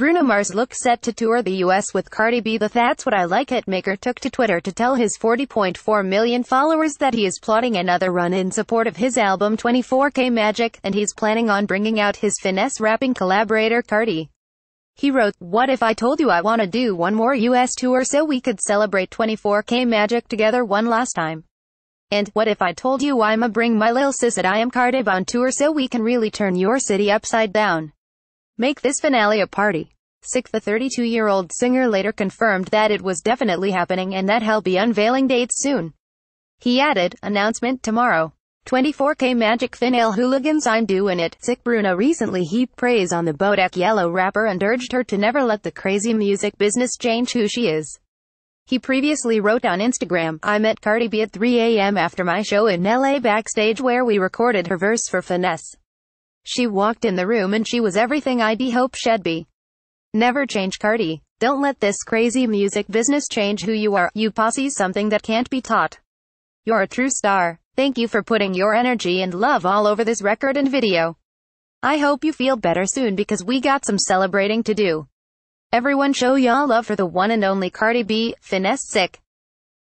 Bruno Mars looks set to tour the US with Cardi B. The That's What I Like hitmaker took to Twitter to tell his 40.4 million followers that he is plotting another run in support of his album 24K Magic, and he's planning on bringing out his finesse rapping collaborator Cardi. He wrote, What if I told you I want to do one more US tour so we could celebrate 24K Magic together one last time? And, what if I told you I'ma bring my lil sis at I am Cardi on tour so we can really turn your city upside down? Make this finale a party. Sick the 32-year-old singer later confirmed that it was definitely happening and that he'll be unveiling dates soon. He added, announcement tomorrow. 24K Magic Finale Hooligans I'm doing it. Sick Bruno recently heaped praise on the Bodak Yellow rapper and urged her to never let the crazy music business change who she is. He previously wrote on Instagram, I met Cardi B at 3 a.m. after my show in LA backstage where we recorded her verse for Finesse. She walked in the room and she was everything I'd hope she'd be. Never change Cardi. Don't let this crazy music business change who you are, you posse something that can't be taught. You're a true star. Thank you for putting your energy and love all over this record and video. I hope you feel better soon because we got some celebrating to do. Everyone show y'all love for the one and only Cardi B, Finesse Sick.